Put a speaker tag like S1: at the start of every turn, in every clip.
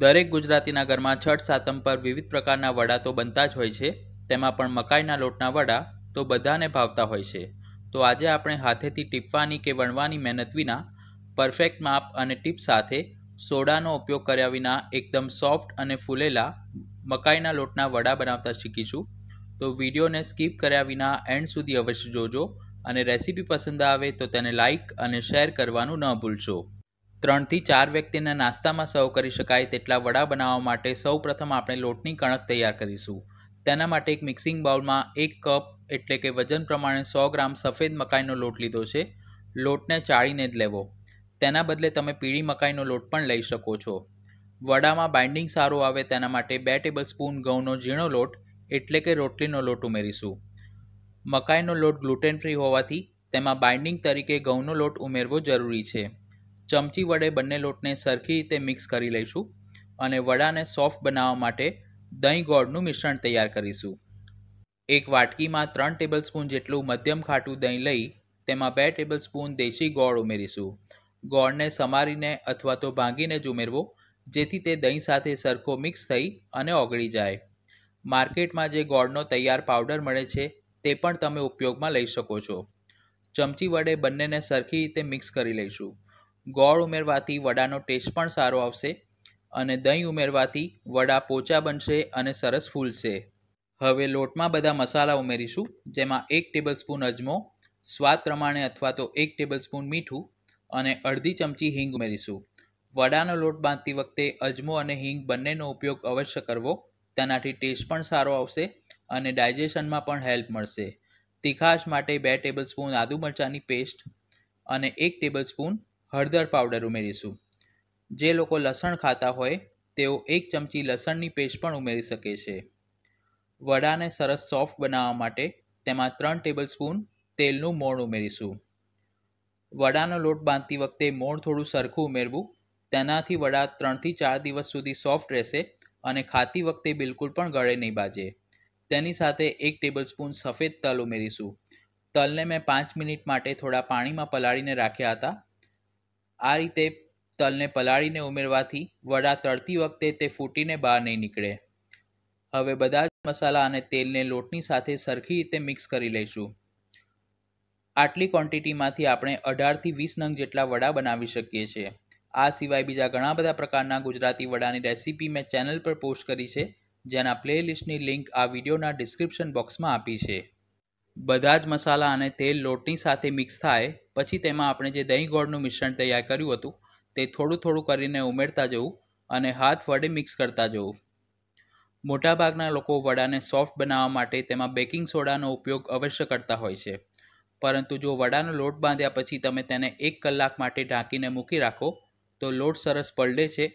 S1: દરેક ગુજરાતીના ઘરમાં છઠ સાતમ પર વિવિધ પ્રકારના વડા તો બનતા જ હોય છે તેમાં પણ મકાઈના લોટના વડા તો બધાને ભાવતા હોય છે તો આજે આપણે હાથેથી ટીપવાની કે વણવાની મહેનત વિના પરફેક્ટ માપ અને ટીપ સાથે સોડાનો ઉપયોગ કર્યા વિના એકદમ સોફ્ટ અને ફૂલેલા મકાઈના લોટના વડા બનાવતા શીખીશું તો વિડીયોને સ્કીપ કર્યા વિના એન્ડ સુધી અવશ્ય જોજો અને રેસીપી પસંદ આવે તો તેને લાઇક અને શેર કરવાનું ન ભૂલશો ત્રણથી ચાર વ્યક્તિના નાસ્તામાં સર્વ કરી શકાય તેટલા વડા બનાવવા માટે સૌપ્રથમ આપણે લોટની કણક તૈયાર કરીશું તેના માટે એક મિક્સિંગ બાઉલમાં એક કપ એટલે કે વજન પ્રમાણે સો ગ્રામ સફેદ મકાઈનો લોટ લીધો છે લોટને ચાળીને જ લેવો તેના બદલે તમે પીળી મકાઈનો લોટ પણ લઈ શકો છો વડામાં બાઇન્ડિંગ સારું આવે તેના માટે બે ટેબલ સ્પૂન ઘઉંનો ઝીણો લોટ એટલે કે રોટલીનો લોટ ઉમેરીશું મકાઈનો લોટ ગ્લુટેન ફ્રી હોવાથી તેમાં બાઇન્ડિંગ તરીકે ઘઉંનો લોટ ઉમેરવો જરૂરી છે ચમચી વડે બંને લોટને સરખી રીતે મિક્સ કરી લઈશું અને વડાને સોફ્ટ બનાવવા માટે દહીં ગોળનું મિશ્રણ તૈયાર કરીશું એક વાટકીમાં ત્રણ ટેબલસ્પૂન જેટલું મધ્યમ ખાટું દહીં લઈ તેમાં બે ટેબલસ્પૂન દેશી ગોળ ઉમેરીશું ગોળને સમારીને અથવા તો ભાંગીને જ ઉમેરવો જેથી તે દહીં સાથે સરખો મિક્સ થઈ અને ઓગળી જાય માર્કેટમાં જે ગોળનો તૈયાર પાવડર મળે છે તે પણ તમે ઉપયોગમાં લઈ શકો છો ચમચી વડે બંનેને સરખી રીતે મિક્સ કરી લઈશું ગોળ ઉમેરવાથી વડાનો ટેસ્ટ પણ સારો આવશે અને દહીં ઉમેરવાથી વડા પોચા બનશે અને સરસ ફૂલશે હવે લોટમાં બધા મસાલા ઉમેરીશું જેમાં એક ટેબલસ્પૂન અજમો સ્વાદ પ્રમાણે અથવા તો એક ટેબલસ્પૂન મીઠું અને અડધી ચમચી હિંગ ઉમેરીશું વડાનો લોટ બાંધતી વખતે અજમો અને હિંગ બંનેનો ઉપયોગ અવશ્ય કરવો તેનાથી ટેસ્ટ પણ સારો આવશે અને ડાયજેશનમાં પણ હેલ્પ મળશે તીખાશ માટે બે ટેબલસ્પૂન આદુ મરચાંની પેસ્ટ અને એક ટેબલસ્પૂન હળદર પાવડર ઉમેરીશું જે લોકો લસણ ખાતા હોય તેઓ એક ચમચી લસણની પેસ્ટ પણ ઉમેરી શકે છે વડાને સરસ સોફ્ટ બનાવવા માટે તેમાં ત્રણ ટેબલસ્પૂન તેલનું મોણ ઉમેરીશું વડાનો લોટ બાંધતી વખતે મોણ થોડું સરખું ઉમેરવું તેનાથી વડા ત્રણથી ચાર દિવસ સુધી સોફ્ટ રહેશે અને ખાતી વખતે બિલકુલ પણ ગળે નહીં બાજે તેની સાથે એક ટેબલસ્પૂન સફેદ તલ ઉમેરીશું તલને મેં પાંચ મિનિટ માટે થોડા પાણીમાં પલાળીને રાખ્યા હતા આ રીતે તલને પલાળીને ઉમેરવાથી વડા તળતી વખતે તે ફૂટીને બહાર નહીં નીકળે હવે બધા જ મસાલા અને તેલને લોટની સાથે સરખી રીતે મિક્સ કરી લઈશું આટલી ક્વોન્ટિટીમાંથી આપણે અઢારથી વીસ નંગ જેટલા વડા બનાવી શકીએ છીએ આ સિવાય બીજા ઘણા બધા પ્રકારના ગુજરાતી વડાની રેસીપી મેં ચેનલ પર પોસ્ટ કરી છે જેના પ્લેલિસ્ટની લિંક આ વિડીયોના ડિસ્ક્રિપ્શન બોક્સમાં આપી છે બધા જ મસાલા અને તેલ લોટની સાથે મિક્સ થાય પછી તેમાં આપણે જે દહીં ગોળનું મિશ્રણ તૈયાર કર્યું હતું તે થોડું થોડું કરીને ઉમેરતા જવું અને હાથ વડે મિક્સ કરતા જવું મોટાભાગના લોકો વડાને સોફ્ટ બનાવવા માટે તેમાં બેકિંગ સોડાનો ઉપયોગ અવશ્ય કરતા હોય છે પરંતુ જો વડાનો લોટ બાંધ્યા પછી તમે તેને એક કલાક માટે ઢાંકીને મૂકી રાખો તો લોટ સરસ પલડે છે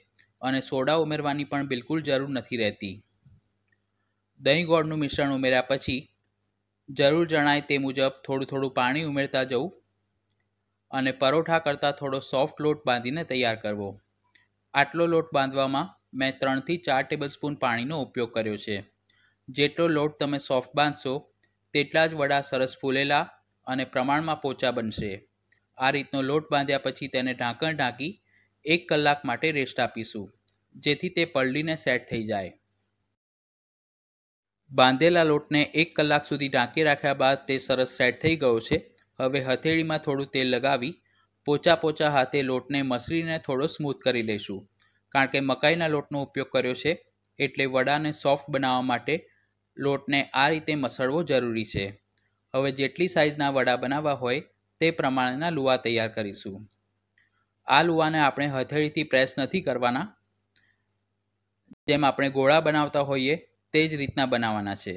S1: અને સોડા ઉમેરવાની પણ બિલકુલ જરૂર નથી રહેતી દહીં ગોળનું મિશ્રણ ઉમેર્યા પછી જરૂર જણાય તે મુજબ થોડું થોડું પાણી ઉમેરતા જવું અને પરોઠા કરતાં થોડો સોફ્ટ લોટ બાંધીને તૈયાર કરવો આટલો લોટ બાંધવામાં મેં ત્રણથી ચાર ટેબલસ્પૂન પાણીનો ઉપયોગ કર્યો છે જેટલો લોટ તમે સોફ્ટ બાંધશો તેટલા જ વડા સરસ ફૂલેલા અને પ્રમાણમાં પોચા બનશે આ રીતનો લોટ બાંધ્યા પછી તેને ઢાંકણ ઢાંકી એક કલાક માટે રેસ્ટ આપીશું જેથી તે પલળીને સેટ થઈ જાય બાંધેલા લોટને એક કલાક સુધી ઢાંકી રાખ્યા બાદ તે સરસ સેટ થઈ ગયો છે હવે હથેળીમાં થોડું તેલ લગાવી પોચા પોચા હાથે લોટને મસળીને થોડો સ્મૂથ કરી લઈશું કારણ કે મકાઈના લોટનો ઉપયોગ કર્યો છે એટલે વડાને સોફ્ટ બનાવવા માટે લોટને આ રીતે મસળવો જરૂરી છે હવે જેટલી સાઇઝના વડા બનાવવા હોય તે પ્રમાણેના લુવા તૈયાર કરીશું આ લુવાને આપણે હથેળીથી પ્રેસ નથી કરવાના જેમ આપણે ગોળા બનાવતા હોઈએ તે જ રીતના બનાવવાના છે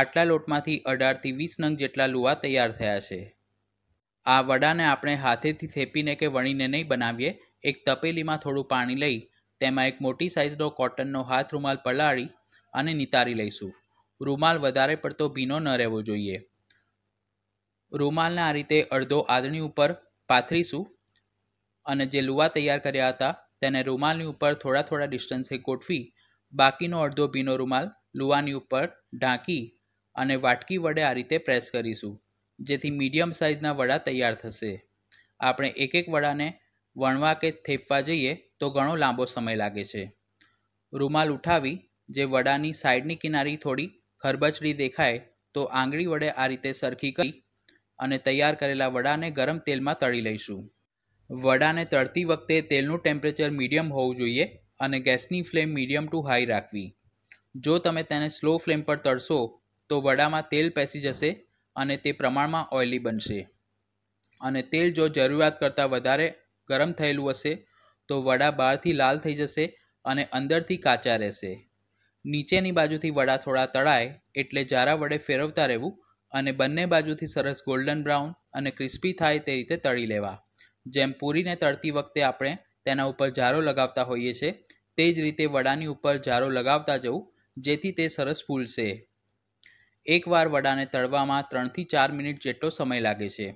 S1: આટલા લોટમાંથી અઢારથી વીસ નંગ જેટલા લુવા તૈયાર થયા છે આ વડાને આપણે હાથેથી થેપીને કે વણીને નહીં બનાવીએ એક તપેલીમાં થોડું પાણી લઈ તેમાં એક મોટી સાઇઝનો કોટનનો હાથ રૂમાલ પલાળી અને નિતારી લઈશું રૂમાલ વધારે પડતો ભીનો ન રહેવો જોઈએ રૂમાલને આ રીતે અડધો આદણી ઉપર પાથરીશું અને જે લુવા તૈયાર કર્યા હતા તેને રૂમાલની ઉપર થોડા થોડા ડિસ્ટન્સે ગોઠવી બાકીનો અડધો ભીનો રૂમાલ લુવાની ઉપર ઢાંકી અને વાટકી વડે આ રીતે પ્રેસ કરીશું જેથી મીડિયમ સાઇઝના વડા તૈયાર થશે આપણે એક એક વડાને વણવા કે થેપવા જઈએ તો ઘણો લાંબો સમય લાગે છે રૂમાલ ઉઠાવી જે વડાની સાઈડની કિનારી થોડી ખરબચડી દેખાય તો આંગળી વડે આ રીતે સરખી કરી અને તૈયાર કરેલા વડાને ગરમ તેલમાં તળી લઈશું વડાને તળતી વખતે તેલનું ટેમ્પરેચર મીડિયમ હોવું જોઈએ અને ગેસની ફ્લેમ મીડિયમ ટુ હાઈ રાખવી જો તમે તેને સ્લો ફ્લેમ પર તળશો તો વડામાં તેલ પેસી જશે અને તે પ્રમાણમાં ઓઇલી બનશે અને તેલ જો જરૂરિયાત કરતાં વધારે ગરમ થયેલું હશે તો વડા બહારથી લાલ થઈ જશે અને અંદરથી કાચા રહેશે નીચેની બાજુથી વડા થોડા તળાય એટલે જારા વડે ફેરવતા રહેવું અને બંને બાજુથી સરસ ગોલ્ડન બ્રાઉન અને ક્રિસ્પી થાય તે રીતે તળી લેવા જેમ પૂરીને તળતી વખતે આપણે તેના ઉપર જારો લગાવતા હોઈએ છીએ તે જ રીતે વડાની ઉપર જારો લગાવતા જવું જેથી તે સરસ ફૂલશે એકવાર વડાને તળવામાં ત્રણથી ચાર મિનિટ જેટલો સમય લાગે છે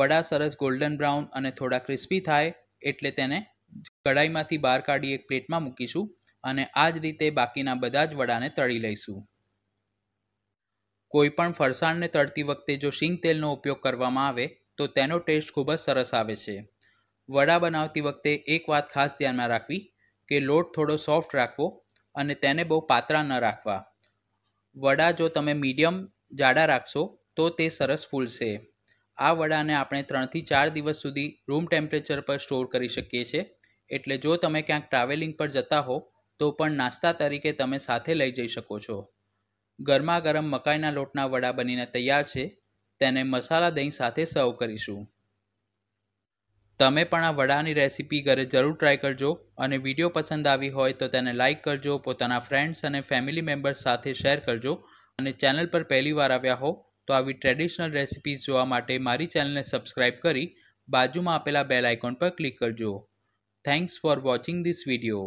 S1: વડા સરસ ગોલ્ડન બ્રાઉન અને થોડા ક્રિસ્પી થાય એટલે તેને કઢાઈમાંથી બહાર કાઢી એક પ્લેટમાં મૂકીશું અને આ જ રીતે બાકીના બધા જ વડાને તળી લઈશું કોઈપણ ફરસાણને તળતી વખતે જો શીંગ તેલનો ઉપયોગ કરવામાં આવે તો તેનો ટેસ્ટ ખૂબ જ સરસ આવે છે વડા બનાવતી વખતે એક વાત ખાસ ધ્યાનમાં રાખવી કે લોટ થોડો સોફ્ટ રાખવો અને તેને બહુ પાતળા ન રાખવા વડા જો તમે મીડિયમ જાડા રાખશો તો તે સરસ ફૂલશે આ વડાને આપણે ત્રણથી ચાર દિવસ સુધી રૂમ ટેમ્પરેચર પર સ્ટોર કરી શકીએ છીએ એટલે જો તમે ક્યાંક ટ્રાવેલિંગ પર જતા હો તો પણ નાસ્તા તરીકે તમે સાથે લઈ જઈ શકો છો ગરમા ગરમ મકાઈના લોટના વડા બનીને તૈયાર છે તેને મસાલા દહીં સાથે સર્વ કરીશું તમે પણ આ વડાની રેસીપી ઘરે જરૂર ટ્રાય કરજો અને વિડીયો પસંદ આવી હોય તો તેને લાઇક કરજો પોતાના ફ્રેન્ડ્સ અને ફેમિલી મેમ્બર્સ સાથે શેર કરજો અને ચેનલ પર પહેલીવાર આવ્યા હો તો આવી ટ્રેડિશનલ રેસિપીઝ જોવા માટે મારી ચેનલને સબસ્ક્રાઇબ કરી બાજુમાં આપેલા બેલ આઇકોન પર ક્લિક કરજો thanks for watching this video